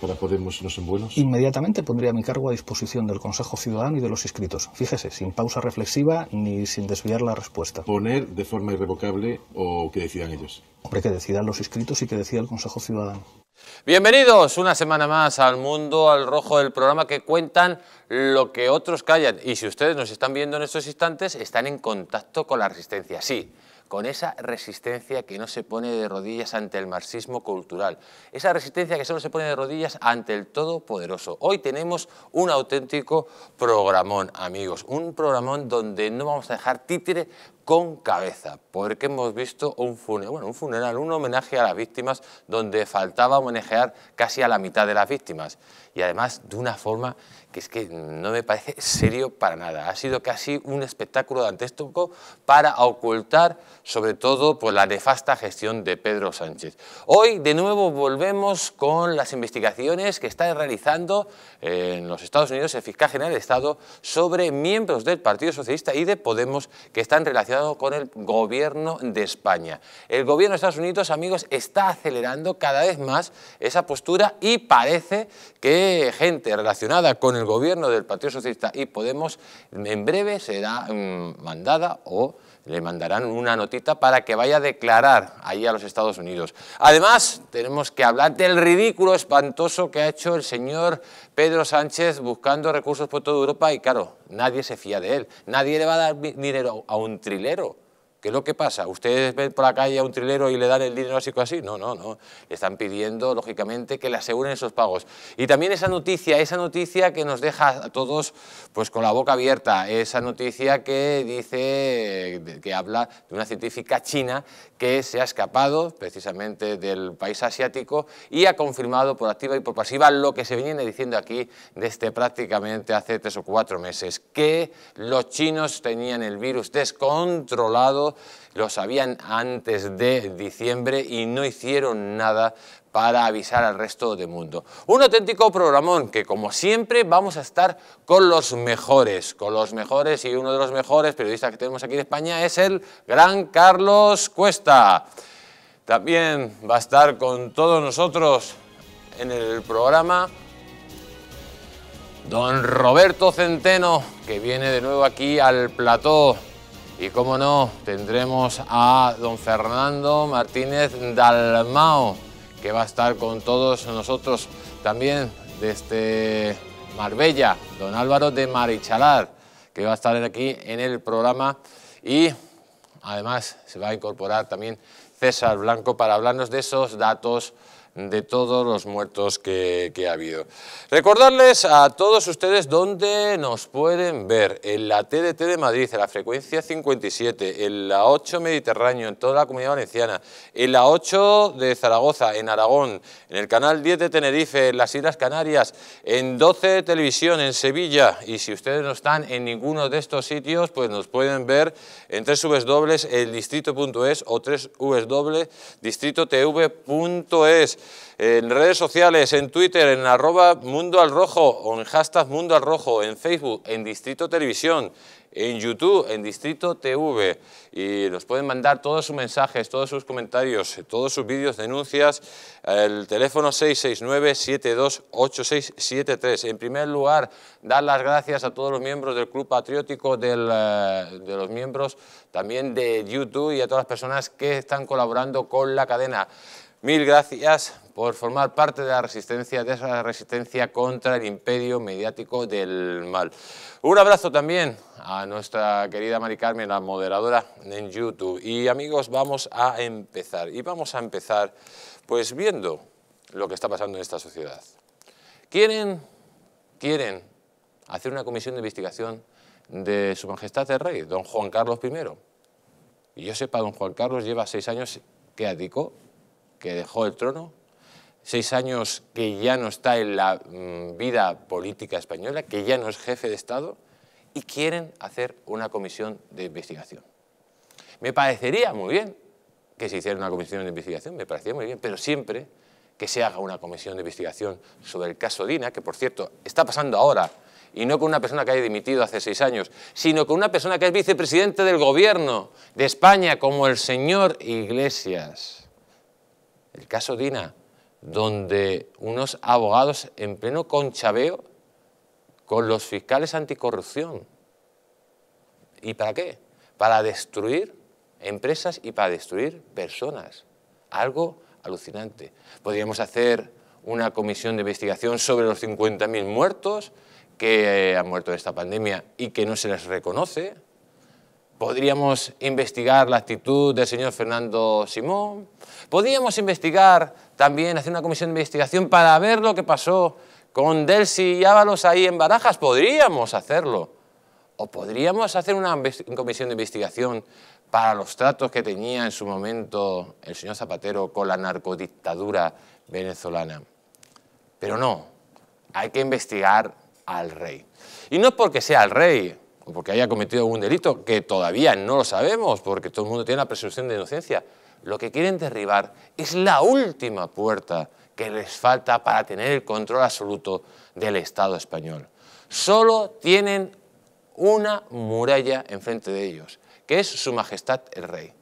para Podemos buenos? Inmediatamente pondría mi cargo a disposición del Consejo Ciudadano y de los inscritos. Fíjese, sin pausa reflexiva ni sin desviar la respuesta. ¿Poner de forma irrevocable o que decidan ellos? Hombre, que decidan los inscritos y que decida el Consejo Ciudadano. Bienvenidos una semana más al Mundo al Rojo del programa que cuentan lo que otros callan. Y si ustedes nos están viendo en estos instantes, están en contacto con la resistencia. Sí, con esa resistencia que no se pone de rodillas ante el marxismo cultural, esa resistencia que solo se pone de rodillas ante el todopoderoso. Hoy tenemos un auténtico programón, amigos, un programón donde no vamos a dejar títere con cabeza, porque hemos visto un funeral, un homenaje a las víctimas donde faltaba homenajear casi a la mitad de las víctimas y además de una forma que es que no me parece serio para nada. Ha sido casi un espectáculo de dantesco para ocultar sobre todo pues, la nefasta gestión de Pedro Sánchez. Hoy de nuevo volvemos con las investigaciones que está realizando eh, en los Estados Unidos el fiscal general del Estado sobre miembros del Partido Socialista y de Podemos que están relacionados con el gobierno de España. El gobierno de Estados Unidos, amigos, está acelerando cada vez más esa postura y parece que gente relacionada con el gobierno del Partido Socialista y Podemos en breve será mm, mandada o le mandarán una notita para que vaya a declarar ahí a los Estados Unidos. Además, tenemos que hablar del ridículo espantoso que ha hecho el señor Pedro Sánchez buscando recursos por toda Europa y claro, nadie se fía de él, nadie le va a dar dinero a un trilero. ¿Qué es lo que pasa? ¿Ustedes ven por la calle a un trilero y le dan el dinero así o así? No, no, no. le Están pidiendo, lógicamente, que le aseguren esos pagos. Y también esa noticia, esa noticia que nos deja a todos pues, con la boca abierta, esa noticia que dice, que habla de una científica china que se ha escapado precisamente del país asiático y ha confirmado por activa y por pasiva lo que se viene diciendo aquí desde prácticamente hace tres o cuatro meses, que los chinos tenían el virus descontrolado lo sabían antes de diciembre y no hicieron nada para avisar al resto del mundo. Un auténtico programón que, como siempre, vamos a estar con los mejores, con los mejores y uno de los mejores periodistas que tenemos aquí en España es el gran Carlos Cuesta. También va a estar con todos nosotros en el programa don Roberto Centeno, que viene de nuevo aquí al plató y como no, tendremos a don Fernando Martínez Dalmao, que va a estar con todos nosotros también desde este Marbella, don Álvaro de Marichalar, que va a estar aquí en el programa y además se va a incorporar también César Blanco para hablarnos de esos datos de todos los muertos que, ha habido. Recordarles a todos ustedes dónde nos pueden ver, en la TDT de Madrid, en la frecuencia 57, en la 8 Mediterráneo, en toda la Comunidad Valenciana, en la 8 de Zaragoza, en Aragón, en el canal 10 de Tenerife, en las Islas Canarias, en 12 Televisión, en Sevilla, y si ustedes no están en ninguno de estos sitios, pues nos pueden ver en www.eldistrito.es o www.distritotv.es. En redes sociales, en Twitter, en arroba Mundo al Rojo, o en hashtag Mundo al Rojo, en Facebook, en Distrito Televisión, en YouTube, en Distrito TV. Y nos pueden mandar todos sus mensajes, todos sus comentarios, todos sus vídeos, denuncias, el teléfono 669-728673. En primer lugar, dar las gracias a todos los miembros del Club Patriótico, eh, de los miembros también de YouTube y a todas las personas que están colaborando con la cadena. Mil gracias por formar parte de la resistencia, de esa resistencia contra el imperio mediático del mal. Un abrazo también a nuestra querida Mari Carmen, la moderadora en YouTube. Y amigos, vamos a empezar. Y vamos a empezar pues viendo lo que está pasando en esta sociedad. Quieren, quieren hacer una comisión de investigación de su majestad el rey, don Juan Carlos I. Y yo sepa, don Juan Carlos lleva seis años que adicó que dejó el trono, seis años que ya no está en la mm, vida política española, que ya no es jefe de Estado, y quieren hacer una comisión de investigación. Me parecería muy bien que se hiciera una comisión de investigación, me parecía muy bien, pero siempre que se haga una comisión de investigación sobre el caso Dina, que por cierto está pasando ahora, y no con una persona que haya dimitido hace seis años, sino con una persona que es vicepresidente del gobierno de España, como el señor Iglesias el caso Dina, donde unos abogados en pleno conchabeo con los fiscales anticorrupción. ¿Y para qué? Para destruir empresas y para destruir personas. Algo alucinante. Podríamos hacer una comisión de investigación sobre los 50.000 muertos que eh, han muerto en esta pandemia y que no se les reconoce. Podríamos investigar la actitud del señor Fernando Simón. Podríamos investigar también, hacer una comisión de investigación para ver lo que pasó con Delsi y Ábalos ahí en Barajas. Podríamos hacerlo. O podríamos hacer una comisión de investigación para los tratos que tenía en su momento el señor Zapatero con la narcodictadura venezolana. Pero no, hay que investigar al rey. Y no es porque sea el rey, porque haya cometido algún delito, que todavía no lo sabemos, porque todo el mundo tiene la presunción de inocencia. Lo que quieren derribar es la última puerta que les falta para tener el control absoluto del Estado español. Solo tienen una muralla enfrente de ellos, que es Su Majestad el Rey.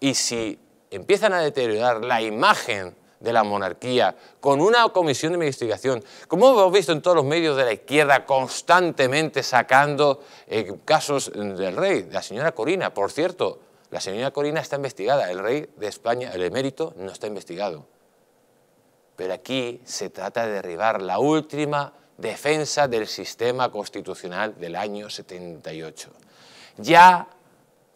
Y si empiezan a deteriorar la imagen de la monarquía, con una comisión de investigación. Como hemos visto en todos los medios de la izquierda constantemente sacando eh, casos del rey, de la señora Corina. Por cierto, la señora Corina está investigada, el rey de España, el emérito, no está investigado. Pero aquí se trata de derribar la última defensa del sistema constitucional del año 78. Ya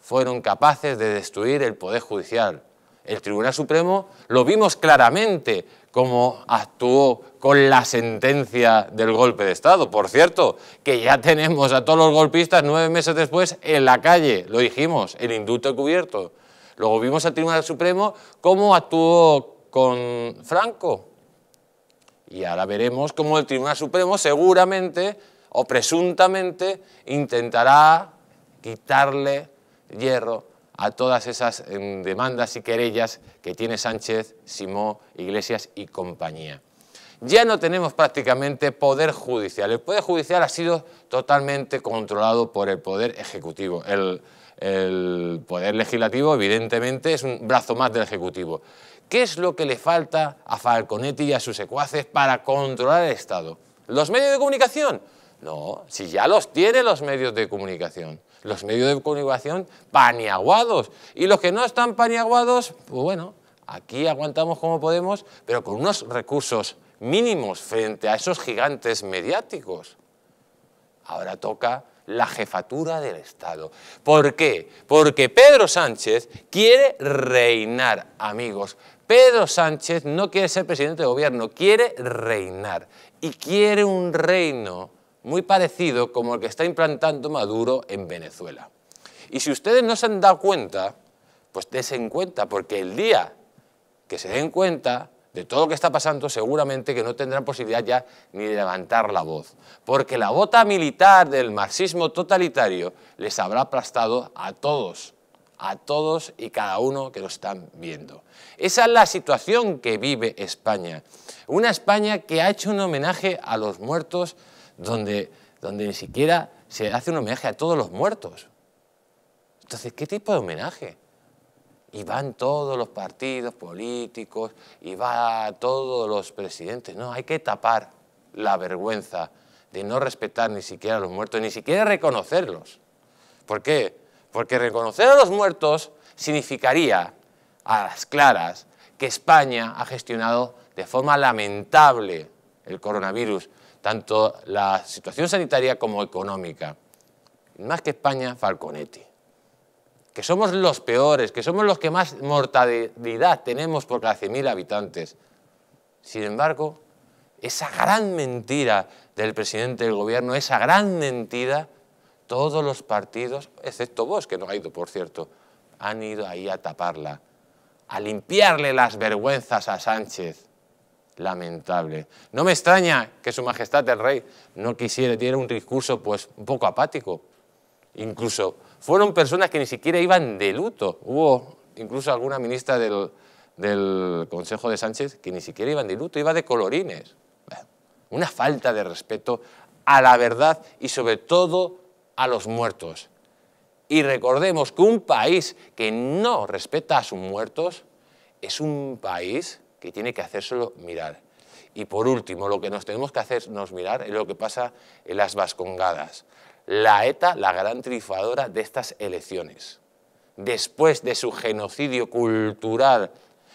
fueron capaces de destruir el Poder Judicial, el Tribunal Supremo lo vimos claramente cómo actuó con la sentencia del golpe de Estado. Por cierto, que ya tenemos a todos los golpistas nueve meses después en la calle, lo dijimos, el indulto cubierto. Luego vimos al Tribunal Supremo cómo actuó con Franco. Y ahora veremos cómo el Tribunal Supremo seguramente o presuntamente intentará quitarle hierro a todas esas em, demandas y querellas que tiene Sánchez, Simó, Iglesias y compañía. Ya no tenemos prácticamente poder judicial. El poder judicial ha sido totalmente controlado por el poder ejecutivo. El, el poder legislativo, evidentemente, es un brazo más del ejecutivo. ¿Qué es lo que le falta a Falconetti y a sus secuaces para controlar el Estado? ¿Los medios de comunicación? No, si ya los tiene los medios de comunicación. Los medios de comunicación paniaguados. Y los que no están paniaguados, pues bueno, aquí aguantamos como podemos, pero con unos recursos mínimos frente a esos gigantes mediáticos. Ahora toca la jefatura del Estado. ¿Por qué? Porque Pedro Sánchez quiere reinar, amigos. Pedro Sánchez no quiere ser presidente de gobierno, quiere reinar. Y quiere un reino muy parecido como el que está implantando Maduro en Venezuela. Y si ustedes no se han dado cuenta, pues dense en cuenta, porque el día que se den cuenta de todo lo que está pasando, seguramente que no tendrán posibilidad ya ni de levantar la voz, porque la bota militar del marxismo totalitario les habrá aplastado a todos, a todos y cada uno que lo están viendo. Esa es la situación que vive España, una España que ha hecho un homenaje a los muertos donde, ni siquiera se hace un homenaje a todos los muertos. Entonces, ¿qué tipo de homenaje? Y van todos los partidos políticos, y va todos los presidentes. No, hay que tapar la vergüenza de no respetar ni siquiera a los muertos, ni siquiera reconocerlos. ¿Por qué? Porque reconocer a los muertos significaría, a las claras, que España ha gestionado de forma lamentable el coronavirus, tanto la situación sanitaria como económica. Más que España, Falconetti. Que somos los peores, que somos los que más mortalidad tenemos por cada 100.000 habitantes. Sin embargo, esa gran mentira del presidente del gobierno, esa gran mentira, todos los partidos, excepto vos, que no ha ido, por cierto, han ido ahí a taparla, a limpiarle las vergüenzas a Sánchez lamentable. No me extraña que su majestad el rey no quisiera, tiene un discurso pues un poco apático. Incluso fueron personas que ni siquiera iban de luto. Hubo incluso alguna ministra del, Consejo de Sánchez que ni siquiera iban de luto, iba de colorines. una falta de respeto a la verdad y sobre todo a los muertos. Y recordemos que un país que no respeta a sus muertos es un país que tiene que hacérselo mirar. Y por último, lo que nos tenemos que hacernos mirar es lo que pasa en las vascongadas. La ETA, la gran triunfadora de estas elecciones, después de su genocidio cultural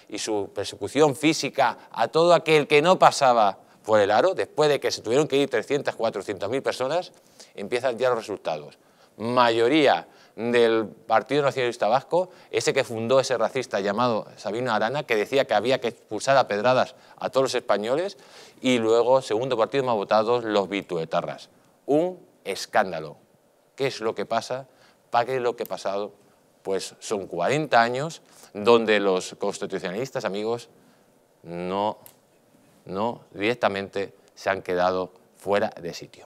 y su persecución física a todo aquel que no pasaba por el aro, después de que se tuvieron que ir 300, 400 mil personas, empiezan ya los resultados. Mayoría del Partido Nacionalista Vasco, ese que fundó ese racista llamado Sabino Arana, que decía que había que expulsar a pedradas a todos los españoles, y luego, segundo partido más votado, los vituetarras, Un escándalo. ¿Qué es lo que pasa? es lo que ha pasado. Pues son 40 años donde los constitucionalistas, amigos, no, no directamente se han quedado fuera de sitio.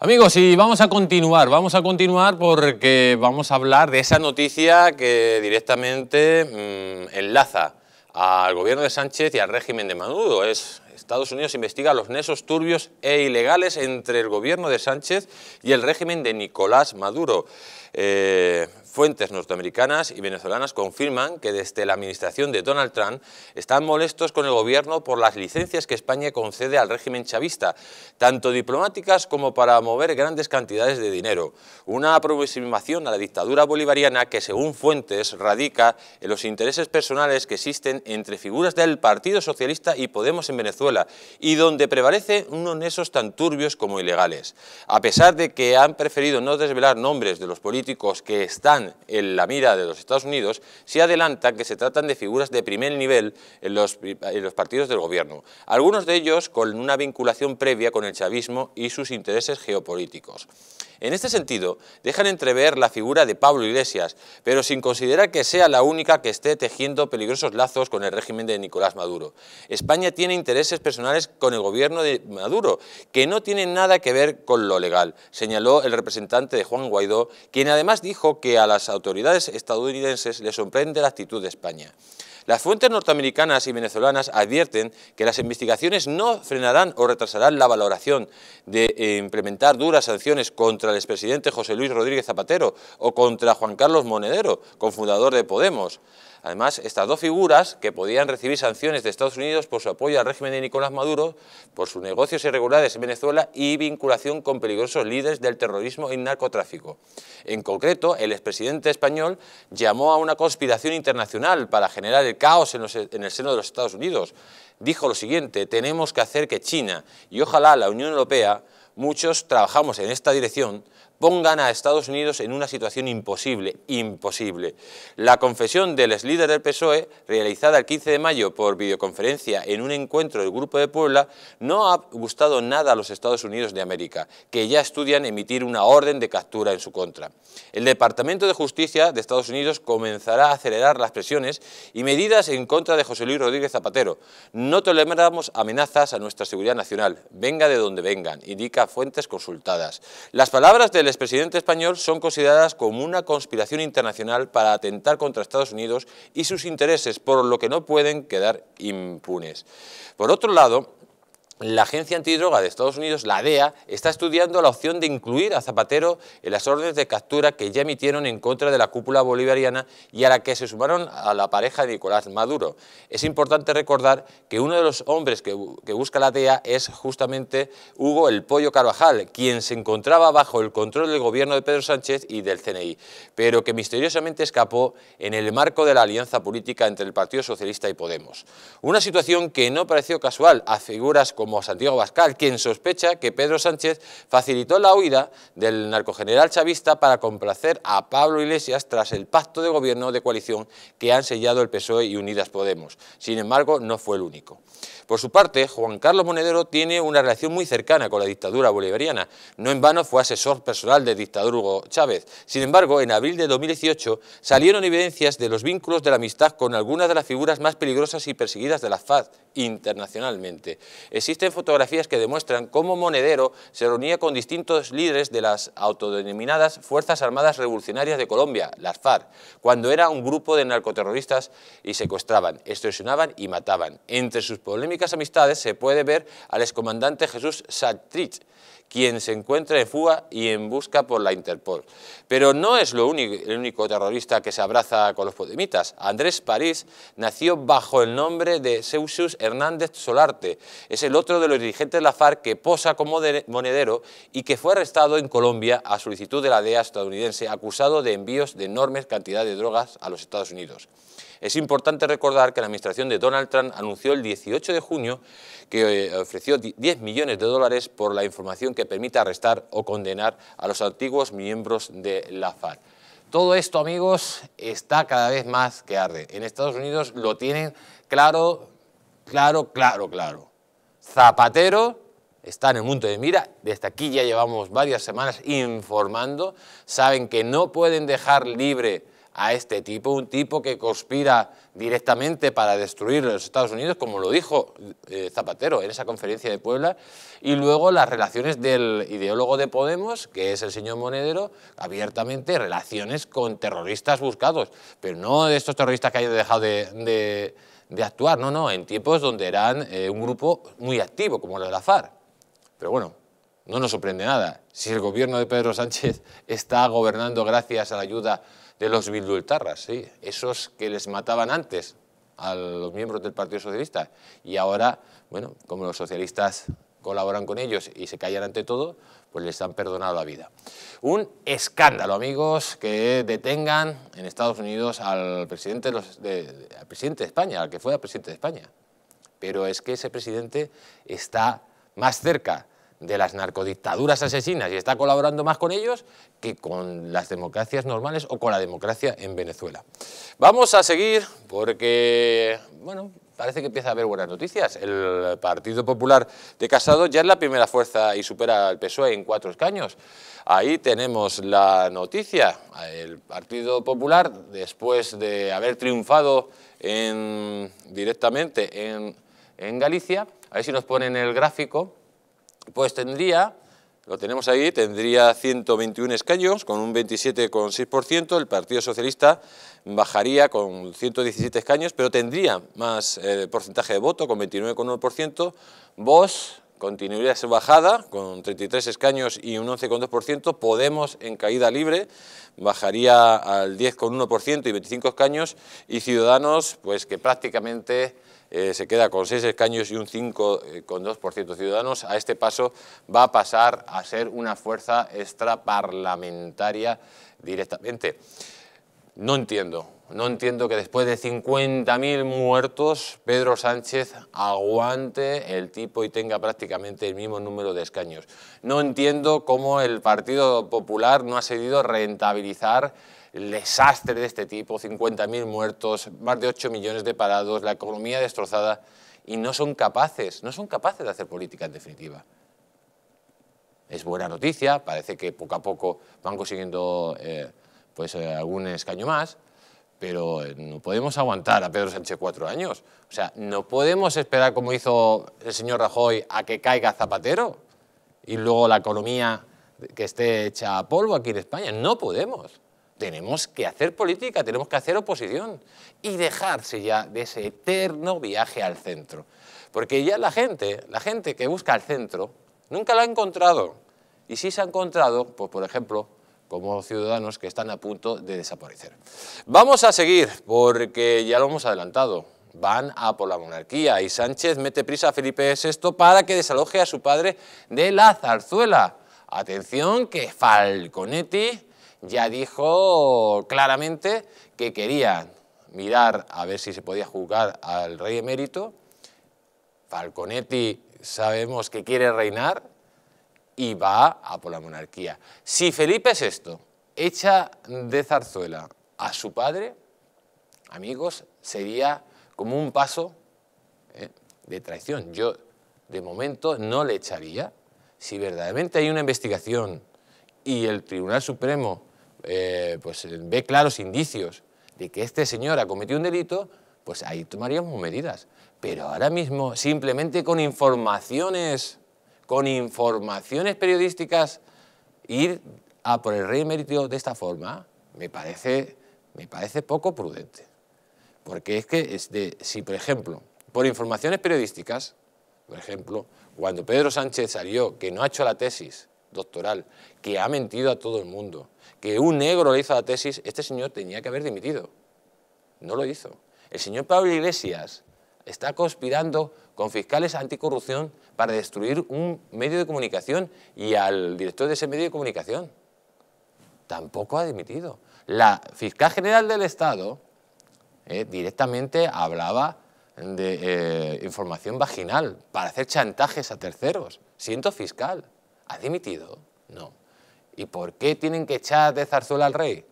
Amigos, y vamos a continuar, vamos a continuar porque vamos a hablar de esa noticia que directamente mm, enlaza al gobierno de Sánchez y al régimen de Maduro, Estados Unidos investiga los nexos turbios e ilegales entre el gobierno de Sánchez y el régimen de Nicolás Maduro. Eh, Fuentes norteamericanas y venezolanas confirman que desde la administración de Donald Trump están molestos con el gobierno por las licencias que España concede al régimen chavista, tanto diplomáticas como para mover grandes cantidades de dinero. Una aproximación a la dictadura bolivariana que, según Fuentes, radica en los intereses personales que existen entre figuras del Partido Socialista y Podemos en Venezuela y donde prevalecen unos nexos tan turbios como ilegales. A pesar de que han preferido no desvelar nombres de los políticos que están en la mira de los Estados Unidos, se adelanta que se tratan de figuras de primer nivel en los partidos del gobierno, algunos de ellos con una vinculación previa con el chavismo y sus intereses geopolíticos. En este sentido, dejan entrever la figura de Pablo Iglesias, pero sin considerar que sea la única que esté tejiendo peligrosos lazos con el régimen de Nicolás Maduro. España tiene intereses personales con el gobierno de Maduro, que no tienen nada que ver con lo legal, señaló el representante de Juan Guaidó, quien además dijo que a las autoridades estadounidenses le sorprende la actitud de España. Las fuentes norteamericanas y venezolanas advierten que las investigaciones no frenarán o retrasarán la valoración de eh, implementar duras sanciones contra el expresidente José Luis Rodríguez Zapatero o contra Juan Carlos Monedero, cofundador de Podemos. Además, estas dos figuras, que podían recibir sanciones de Estados Unidos por su apoyo al régimen de Nicolás Maduro, por sus negocios irregulares en Venezuela y vinculación con peligrosos líderes del terrorismo y narcotráfico. En concreto, el expresidente español llamó a una conspiración internacional para generar el caos en, el seno de los Estados Unidos. Dijo lo siguiente, tenemos que hacer que China y ojalá la Unión Europea, muchos trabajamos en esta dirección, pongan a Estados Unidos en una situación imposible, imposible. La confesión del ex líder del PSOE, realizada el 15 de mayo por videoconferencia en un encuentro del Grupo de Puebla, no ha gustado nada a los Estados Unidos de América, que ya estudian emitir una orden de captura en su contra. El Departamento de Justicia de Estados Unidos comenzará a acelerar las presiones y medidas en contra de José Luis Rodríguez Zapatero. No toleramos amenazas a nuestra seguridad nacional, venga de donde vengan, indica fuentes consultadas. Las palabras del el expresidente español son consideradas como una conspiración internacional para atentar contra Estados Unidos y sus intereses, por lo que no pueden quedar impunes. Por otro lado, la Agencia Antidroga de Estados Unidos, la DEA, está estudiando la opción de incluir a Zapatero en las órdenes de captura que ya emitieron en contra de la cúpula bolivariana y a la que se sumaron a la pareja de Nicolás Maduro. Es importante recordar que uno de los hombres que, busca la DEA es justamente Hugo El Pollo Carvajal, quien se encontraba bajo el control del gobierno de Pedro Sánchez y del CNI, pero que misteriosamente escapó en el marco de la alianza política entre el Partido Socialista y Podemos. Una situación que no pareció casual a figuras como como Santiago Bascal, quien sospecha que Pedro Sánchez facilitó la huida del narcogeneral chavista para complacer a Pablo Iglesias tras el pacto de gobierno de coalición que han sellado el PSOE y Unidas Podemos. Sin embargo, no fue el único. Por su parte, Juan Carlos Monedero tiene una relación muy cercana con la dictadura bolivariana. No en vano fue asesor personal del dictador Hugo Chávez. Sin embargo, en abril de 2018 salieron evidencias de los vínculos de la amistad con algunas de las figuras más peligrosas y perseguidas de la FAD internacionalmente. Existe Existen fotografías que demuestran cómo Monedero se reunía con distintos líderes de las autodenominadas Fuerzas Armadas Revolucionarias de Colombia, las FARC, cuando era un grupo de narcoterroristas y secuestraban, extorsionaban y mataban. Entre sus polémicas amistades se puede ver al excomandante Jesús satrich quien se encuentra en fuga y en busca por la Interpol. Pero no es el único terrorista que se abraza con los podemitas. Andrés París nació bajo el nombre de Seusus Hernández Solarte. Es el otro de los dirigentes de la FARC que posa como monedero y que fue arrestado en Colombia a solicitud de la DEA estadounidense acusado de envíos de enormes cantidades de drogas a los Estados Unidos. Es importante recordar que la administración de Donald Trump anunció el 18 de junio que eh, ofreció 10 millones de dólares por la información que permita arrestar o condenar a los antiguos miembros de la FARC. Todo esto, amigos, está cada vez más que arde. En Estados Unidos lo tienen claro, claro, claro, claro. Zapatero está en el mundo de mira, desde aquí ya llevamos varias semanas informando, saben que no pueden dejar libre a este tipo, un tipo que conspira directamente para destruir los Estados Unidos, como lo dijo eh, Zapatero en esa conferencia de Puebla, y luego las relaciones del ideólogo de Podemos, que es el señor Monedero, abiertamente relaciones con terroristas buscados, pero no de estos terroristas que hayan dejado de, actuar, no, no, en tiempos donde eran eh, un grupo muy activo, como el de la FARC. Pero bueno, no nos sorprende nada. Si el gobierno de Pedro Sánchez está gobernando gracias a la ayuda de los Bildultarras, esos que les mataban antes a los miembros del Partido Socialista y ahora, bueno, como los socialistas colaboran con ellos y se callan ante todo, pues les han perdonado la vida. Un escándalo, amigos, que detengan en Estados Unidos al presidente de, al presidente de España, al que fue el presidente de España. Pero es que ese presidente está más cerca de las narcodictaduras asesinas y está colaborando más con ellos que con las democracias normales o con la democracia en Venezuela. Vamos a seguir porque, bueno, parece que empieza a haber buenas noticias. El Partido Popular de Casado ya es la primera fuerza y supera al PSOE en cuatro escaños. Ahí tenemos la noticia. El Partido Popular, después de haber triunfado directamente en, en Galicia, a ver si nos ponen el gráfico, pues tendría, lo tenemos ahí, tendría 121 escaños con un 27,6%, el Partido Socialista bajaría con 117 escaños, pero tendría más eh, porcentaje de voto con 29,1%, Vox continuaría su bajada con 33 escaños y un 11,2%, Podemos en caída libre bajaría al 10,1% y 25 escaños y Ciudadanos pues que prácticamente eh, se queda con seis escaños y un 5,2% eh, de ciudadanos. A este paso va a pasar a ser una fuerza extraparlamentaria directamente. No entiendo, no entiendo que después de 50.000 muertos Pedro Sánchez aguante el tipo y tenga prácticamente el mismo número de escaños. No entiendo cómo el Partido Popular no ha seguido rentabilizar el desastre de este tipo, 50.000 muertos, más de 8 millones de parados, la economía destrozada, y no son capaces, no son capaces de hacer política en definitiva. Es buena noticia, parece que poco a poco van consiguiendo eh, pues, eh, algún escaño más, pero eh, no podemos aguantar a Pedro Sánchez cuatro años. O sea, no podemos esperar, como hizo el señor Rajoy, a que caiga Zapatero y luego la economía que esté hecha a polvo aquí en España. No podemos. Tenemos que hacer política, tenemos que hacer oposición y dejarse ya de ese eterno viaje al centro. Porque ya la gente, la gente que busca el centro, nunca la ha encontrado. Y si se ha encontrado, pues por ejemplo, como ciudadanos que están a punto de desaparecer. Vamos a seguir, porque ya lo hemos adelantado. Van a por la monarquía y Sánchez mete prisa a Felipe VI para que desaloje a su padre de la zarzuela. Atención que Falconetti ya dijo claramente que quería mirar a ver si se podía juzgar al rey emérito. Falconetti sabemos que quiere reinar y va a por la monarquía. Si Felipe esto, echa de zarzuela a su padre, amigos, sería como un paso ¿eh? de traición. Yo, de momento, no le echaría. Si verdaderamente hay una investigación y el Tribunal Supremo eh, pues eh, ve claros indicios de que este señor ha cometido un delito, pues ahí tomaríamos medidas. Pero ahora mismo, simplemente con informaciones, con informaciones periodísticas, ir a por el rey Mérito de esta forma, me parece, me parece poco prudente. Porque es que, si por ejemplo, por informaciones periodísticas, por ejemplo, cuando Pedro Sánchez salió que no ha hecho la tesis doctoral, que ha mentido a todo el mundo, que un negro le hizo la tesis, este señor tenía que haber dimitido. No lo hizo. El señor Pablo Iglesias está conspirando con fiscales anticorrupción para destruir un medio de comunicación y al director de ese medio de comunicación. Tampoco ha dimitido. La fiscal general del Estado eh, directamente hablaba de eh, información vaginal para hacer chantajes a terceros, Siento fiscal. ¿Ha dimitido? No. ¿Y por qué tienen que echar de zarzuela al rey?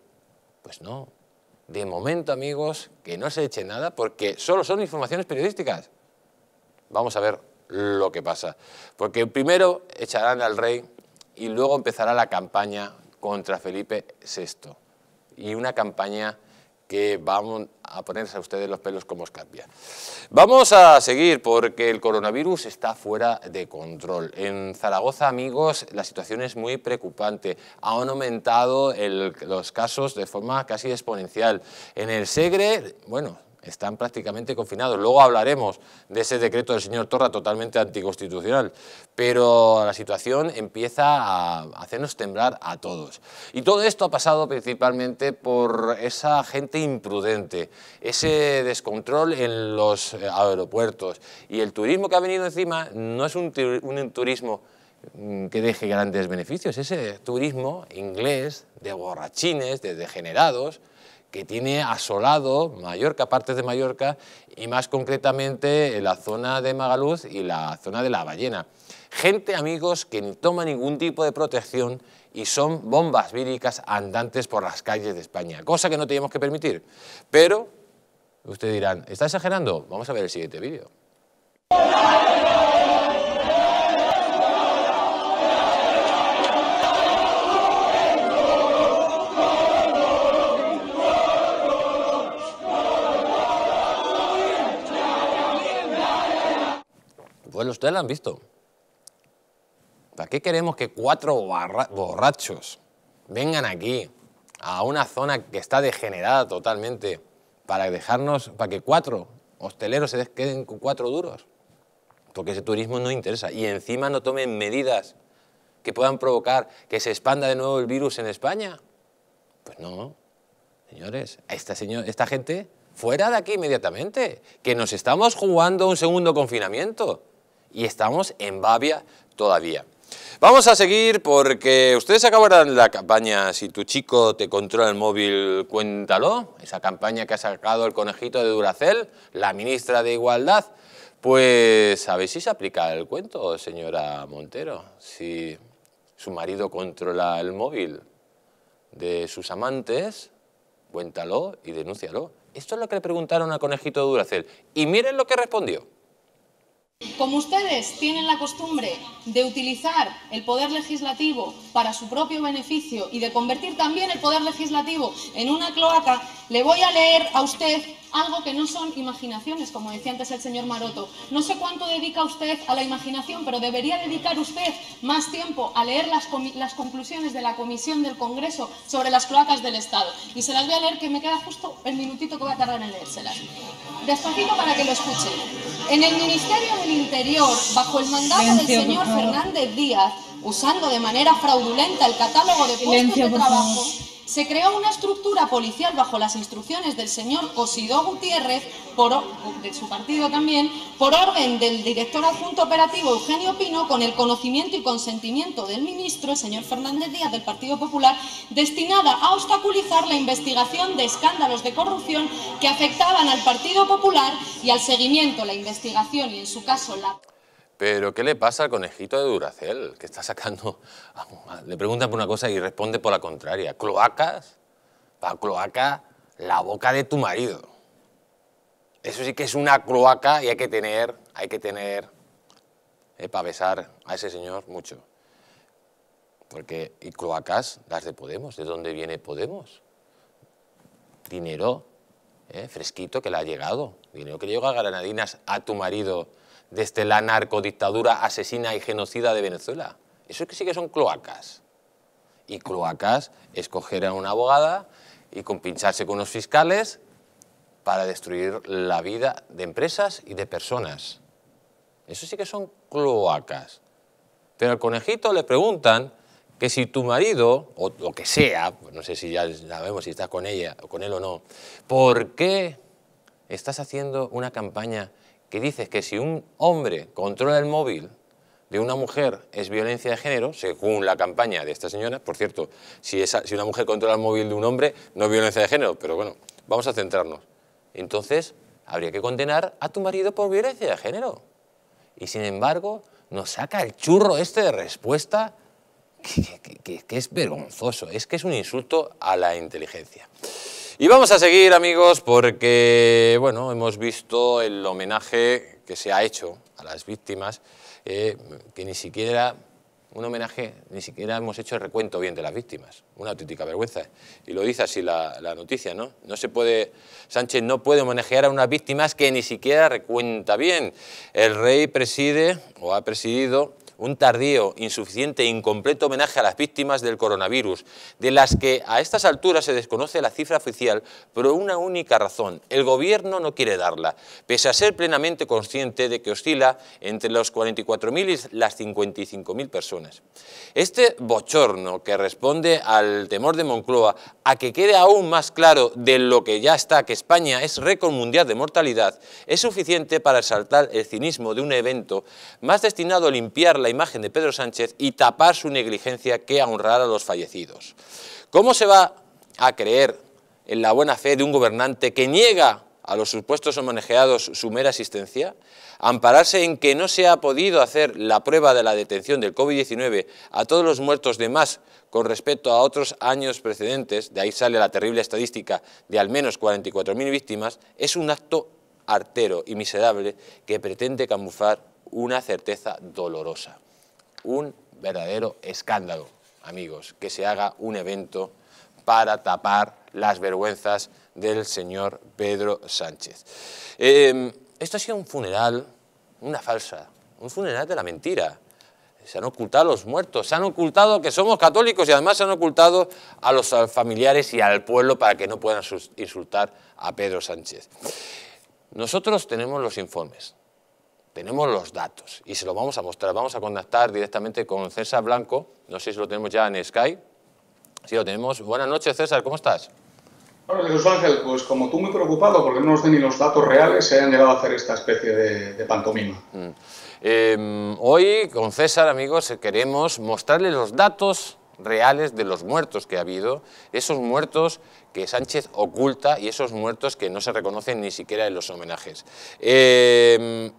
Pues no. De momento, amigos, que no se eche nada porque solo son informaciones periodísticas. Vamos a ver lo que pasa. Porque primero echarán al rey y luego empezará la campaña contra Felipe VI. Y una campaña que vamos a ponerse a ustedes los pelos como os Vamos a seguir porque el coronavirus está fuera de control. En Zaragoza, amigos, la situación es muy preocupante. Han aumentado los casos de forma casi exponencial. En el Segre, bueno, están prácticamente confinados. Luego hablaremos de ese decreto del señor Torra totalmente anticonstitucional, pero la situación empieza a hacernos temblar a todos. Y todo esto ha pasado principalmente por esa gente imprudente, ese descontrol en los eh, aeropuertos. Y el turismo que ha venido encima no es un, un turismo mm, que deje grandes beneficios, ese turismo inglés de borrachines, de degenerados, que tiene asolado Mallorca, partes de Mallorca y más concretamente eh, la zona de Magaluz y la zona de La Ballena. Gente, amigos, que no toma ningún tipo de protección y son bombas víricas andantes por las calles de España, cosa que no teníamos que permitir. Pero ustedes dirán, ¿está exagerando? Vamos a ver el siguiente vídeo. Bueno, pues ustedes lo han visto. ¿Para qué queremos que cuatro borrachos vengan aquí a una zona que está degenerada totalmente para dejarnos, para que cuatro hosteleros se queden con cuatro duros? Porque ese turismo no interesa. Y encima no tomen medidas que puedan provocar que se expanda de nuevo el virus en España. Pues no, señores, esta, esta gente fuera de aquí inmediatamente, que nos estamos jugando un segundo confinamiento y estamos en Babia todavía. Vamos a seguir porque ustedes acabarán la campaña Si tu chico te controla el móvil, cuéntalo, esa campaña que ha sacado el conejito de Duracel, la ministra de Igualdad. Pues a ver si se aplica el cuento, señora Montero, si su marido controla el móvil de sus amantes, cuéntalo y denúncialo. Esto es lo que le preguntaron al conejito de Duracel y miren lo que respondió. Como ustedes tienen la costumbre de utilizar el poder legislativo para su propio beneficio y de convertir también el poder legislativo en una cloaca, le voy a leer a usted algo que no son imaginaciones, como decía antes el señor Maroto. No sé cuánto dedica usted a la imaginación, pero debería dedicar usted más tiempo a leer las, conclusiones de la Comisión del Congreso sobre las cloacas del Estado. Y se las voy a leer, que me queda justo el minutito que voy a tardar en leérselas. Despacito para que lo escuchen. En el Ministerio del Interior, bajo el mandato del señor Fernández Díaz, usando de manera fraudulenta el catálogo de puestos de trabajo se creó una estructura policial bajo las instrucciones del señor Cosido Gutiérrez, por, de su partido también, por orden del director adjunto operativo Eugenio Pino, con el conocimiento y consentimiento del ministro, el señor Fernández Díaz, del Partido Popular, destinada a obstaculizar la investigación de escándalos de corrupción que afectaban al Partido Popular y al seguimiento, la investigación y, en su caso, la... ¿Pero qué le pasa al conejito de Duracel? Que está sacando... Le preguntan por una cosa y responde por la contraria. ¿Cloacas? Para cloaca, la boca de tu marido. Eso sí que es una cloaca y hay que tener, hay que tener... Eh, para besar a ese señor mucho. Porque, y cloacas, las de Podemos. ¿De dónde viene Podemos? Dinero eh, fresquito que le ha llegado. Dinero que llega a granadinas a tu marido desde este, la narcodictadura asesina y genocida de Venezuela. Eso sí que son cloacas. Y cloacas escoger a una abogada y compincharse con unos fiscales para destruir la vida de empresas y de personas. Eso sí que son cloacas. Pero al conejito le preguntan que si tu marido, o lo que sea, pues no sé si ya sabemos si estás con ella o con él o no, ¿por qué estás haciendo una campaña que dices que si un hombre controla el móvil de una mujer es violencia de género, según la campaña de esta señora, por cierto, si, una mujer controla el móvil de un hombre no es violencia de género, pero bueno, vamos a centrarnos. Entonces, habría que condenar a tu marido por violencia de género. Y sin embargo, nos saca el churro este de respuesta que es vergonzoso, es que es un insulto a la inteligencia. Y vamos a seguir, amigos, porque bueno, hemos visto el homenaje que se ha hecho a las víctimas, eh, que ni siquiera un homenaje, ni siquiera hemos hecho el recuento bien de las víctimas. Una auténtica vergüenza. Y lo dice así la, noticia, ¿no? No se puede, Sánchez no puede homenajear a unas víctimas que ni siquiera recuenta bien. El rey preside, o ha presidido, un tardío, insuficiente e incompleto homenaje a las víctimas del coronavirus, de las que a estas alturas se desconoce la cifra oficial por una única razón, el gobierno no quiere darla, pese a ser plenamente consciente de que oscila entre los 44.000 y las 55.000 personas. Este bochorno que responde al temor de Moncloa a que quede aún más claro de lo que ya está que España es récord mundial de mortalidad, es suficiente para resaltar el cinismo de un evento más destinado a limpiar la la imagen de Pedro Sánchez y tapar su negligencia que a honrar a los fallecidos. ¿Cómo se va a creer en la buena fe de un gobernante que niega a los supuestos homenajeados su mera asistencia, ampararse en que no se ha podido hacer la prueba de la detención del COVID-19 a todos los muertos de más con respecto a otros años precedentes, de ahí sale la terrible estadística de al menos 44.000 víctimas, es un acto artero y miserable que pretende camuflar una certeza dolorosa, un verdadero escándalo, amigos, que se haga un evento para tapar las vergüenzas del señor Pedro Sánchez. Em, esto ha sido un funeral, una falsa, un funeral de la mentira. Se han ocultado los muertos, se han ocultado que somos católicos y además se han ocultado a los familiares y al pueblo para que no puedan insultar a Pedro Sánchez. Nosotros tenemos los informes, tenemos los datos y se los vamos a mostrar. Vamos a contactar directamente con César Blanco, no sé si lo tenemos ya en Sky. Sí, lo tenemos. Buenas noches, César, ¿cómo estás? Hola, bueno, Jesús Ángel, pues como tú muy preocupado porque no nos den ni los datos reales, se han llegado a hacer esta especie de, pantomima. Mm. Em, hoy con César, amigos, queremos mostrarles los datos reales de los muertos que ha habido, esos muertos que Sánchez oculta y esos muertos que no se reconocen ni siquiera en los homenajes. Em,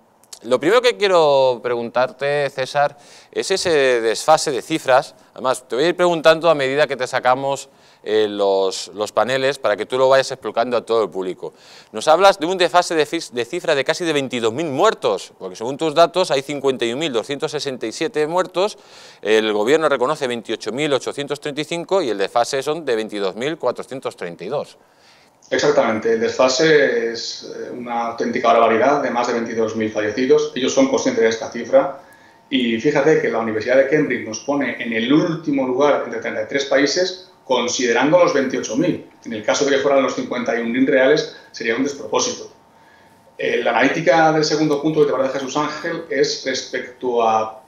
lo primero que quiero preguntarte, César, es ese desfase de cifras. Además, te voy a ir preguntando a medida que te sacamos eh, los, paneles para que tú lo vayas explicando a todo el público. Nos hablas de un desfase de, de cifras de casi de 22.000 muertos, porque según tus datos hay 51.267 muertos, el gobierno reconoce 28.835 y el desfase son de 22.432. Exactamente, el desfase es eh, una auténtica barbaridad de más de 22.000 fallecidos. Ellos son conscientes de esta cifra y fíjate que la Universidad de Cambridge nos pone en el último lugar entre 33 países considerando los 28.000. En el caso de que fueran los 51.000 reales sería un despropósito. Eh, la analítica del segundo punto que te de Jesús Ángel es respecto a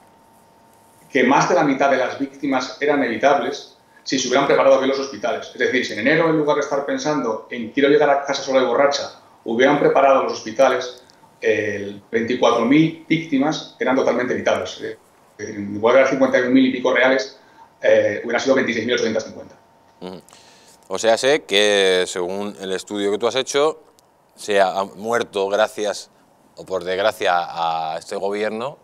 que más de la mitad de las víctimas eran evitables si se hubieran preparado bien los hospitales. Es decir, si en enero, en lugar de estar pensando en quiero llegar a casa sola de borracha, hubieran preparado los hospitales, el 24.000 víctimas eran totalmente evitables. Igual eran en 51.000 y pico reales, eh, hubieran sido 26.850. O sea, sé que según el estudio que tú has hecho, se ha muerto gracias o por desgracia a este gobierno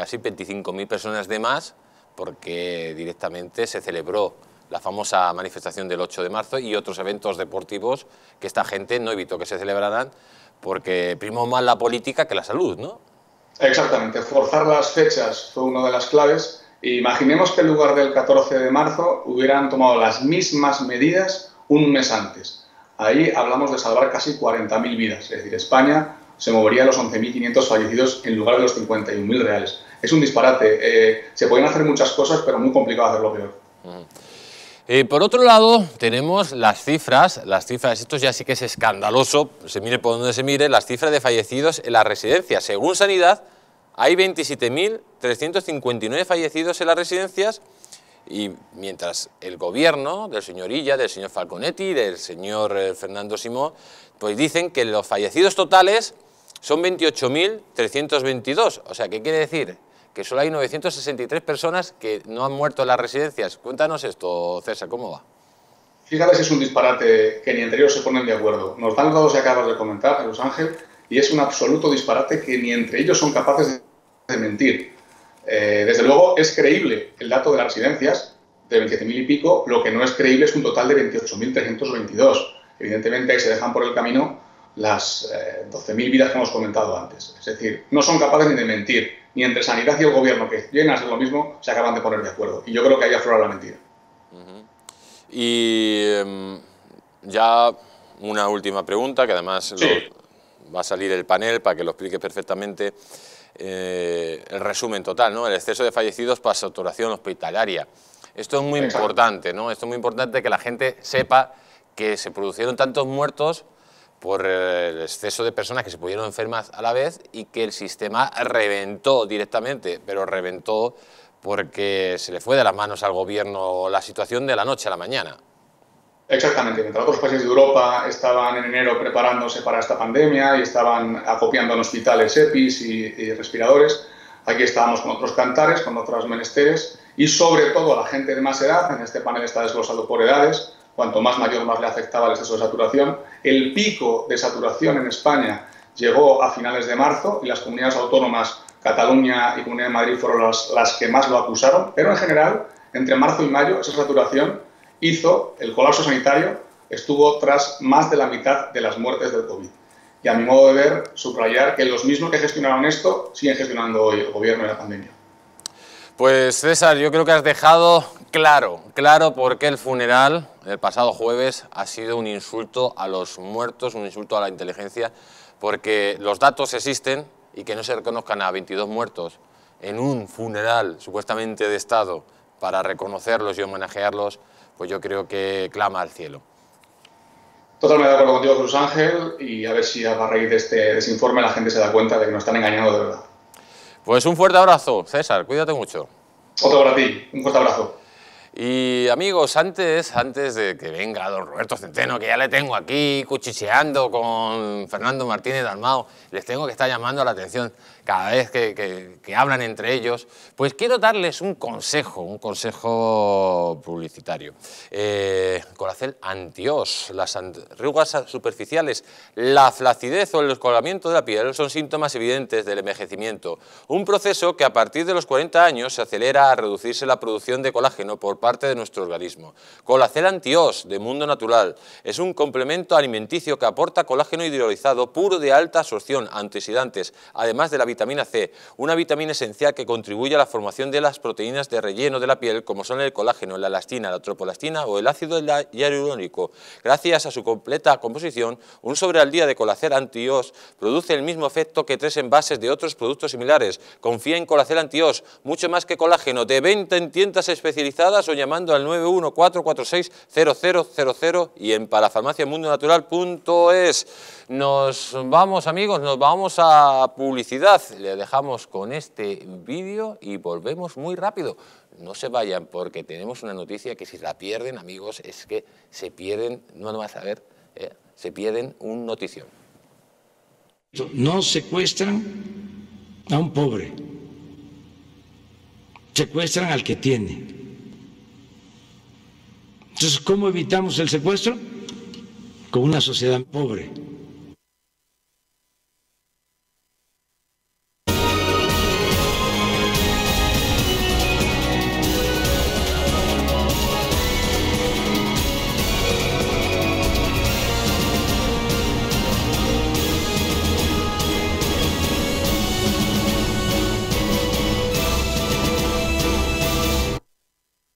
así 25.000 personas de más porque directamente se celebró la famosa manifestación del 8 de marzo y otros eventos deportivos que esta gente no evitó que se celebraran porque primó más la política que la salud, ¿no? Exactamente, forzar las fechas fue una de las claves. Imaginemos que en lugar del 14 de marzo hubieran tomado las mismas medidas un mes antes. Ahí hablamos de salvar casi 40.000 vidas, es decir, España se movería a los 11.500 fallecidos en lugar de los 51.000 reales es un disparate. Eh, se pueden hacer muchas cosas, pero muy complicado hacerlo peor. Eh, por otro lado, tenemos las cifras, las cifras, esto ya sí que es escandaloso, se mire por donde se mire, las cifras de fallecidos en las residencias. Según Sanidad, hay 27.359 fallecidos en las residencias y mientras el gobierno del señor Illa, del señor Falconetti, del señor eh, Fernando Simón, pues dicen que los fallecidos totales son 28.322. O sea, ¿qué quiere decir? que solo hay 963 personas que no han muerto en las residencias. Cuéntanos esto, César, ¿cómo va? Fíjate si es un disparate que ni entre ellos se ponen de acuerdo. Nos dan los datos que acabas de comentar, Los Ángel, y es un absoluto disparate que ni entre ellos son capaces de mentir. Eh, desde luego es creíble el dato de las residencias, de 27.000 y pico, lo que no es creíble es un total de 28.322. Evidentemente ahí se dejan por el camino las 12.000 eh, vidas que hemos comentado antes. Es decir, no son capaces ni de mentir ni entre sanidad y el gobierno, que llegan a lo mismo, se acaban de poner de acuerdo. Y yo creo que ahí aflora la mentira. Y em, ya una última pregunta, que además va a salir el panel para que lo explique perfectamente. Eh, el resumen total, ¿no? El exceso de fallecidos para saturación hospitalaria. Esto es muy importante, ¿no? Esto es muy importante que la gente sepa que se produjeron tantos muertos por eh, el exceso de personas que se pudieron enfermar a la vez y que el sistema reventó directamente, pero reventó porque se le fue de las manos al gobierno la situación de la noche a la mañana. Exactamente, mientras otros países de Europa estaban en enero preparándose para esta pandemia y estaban acopiando en hospitales EPIs y, respiradores, aquí estábamos con otros cantares, con otros menesteres y sobre todo la gente de más edad, en este panel está desglosado por edades, cuanto más mayor más le afectaba el exceso de saturación, el pico de saturación en España llegó a finales de marzo y las comunidades autónomas, Cataluña y Comunidad de Madrid, fueron las, que más lo acusaron, pero en general, entre marzo y mayo, esa saturación hizo el colapso sanitario, estuvo tras más de la mitad de las muertes del COVID. Y a mi modo de ver, subrayar que los mismos que gestionaron esto siguen gestionando hoy el gobierno de la pandemia. Pues César, yo creo que has dejado claro, claro por el funeral el pasado jueves ha sido un insulto a los muertos, un insulto a la inteligencia, porque los datos existen y que no se reconozcan a 22 muertos en un funeral supuestamente de Estado para reconocerlos y homenajearlos, pues yo creo que clama al cielo. Totalmente de acuerdo contigo, Cruz Ángel, y a ver si a raíz de este desinforme la gente se da cuenta de que nos están engañando de verdad. Pues un fuerte abrazo, César, cuídate mucho. Otro para ti, un fuerte abrazo. Y amigos, antes, antes de que venga don Roberto Centeno, que ya le tengo aquí cuchicheando con Fernando Martínez Dalmao, les tengo que estar llamando la atención cada vez que, hablan entre ellos, pues quiero darles un consejo, un consejo publicitario. Eh, colacel antios, las arrugas superficiales, la flacidez o el colgamiento de la piel son síntomas evidentes del envejecimiento, un proceso que a partir de los 40 años se acelera a reducirse la producción de colágeno por parte de nuestro organismo. Colacel antios, de Mundo Natural, es un complemento alimenticio que aporta colágeno hidrolizado puro de alta absorción, antioxidantes, además de la vitamina vitamina C, una vitamina esencial que contribuye a la formación de las proteínas de relleno de la piel como son el colágeno, la elastina, la tropolastina o el ácido hialurónico. Gracias a su completa composición, un sobre al día de Colacer Antios produce el mismo efecto que tres envases de otros productos similares. Confía en Colacer Antios, mucho más que colágeno, de venta en tiendas especializadas o llamando al 914460000 y en parafarmaciamundonatural.es. Nos vamos amigos, nos vamos a publicidad le dejamos con este vídeo y volvemos muy rápido. No se vayan porque tenemos una noticia que si la pierden, amigos, es que se pierden, no van a ver ¿eh? se pierden un notición. No secuestran a un pobre, secuestran al que tiene. Entonces, ¿cómo evitamos el secuestro? Con una sociedad pobre.